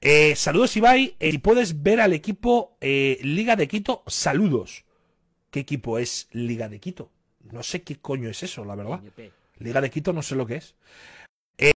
Eh, saludos Ibai, eh, y puedes ver al equipo eh, Liga de Quito, saludos. ¿Qué equipo es Liga de Quito? No sé qué coño es eso, la verdad. Liga de Quito no sé lo que es.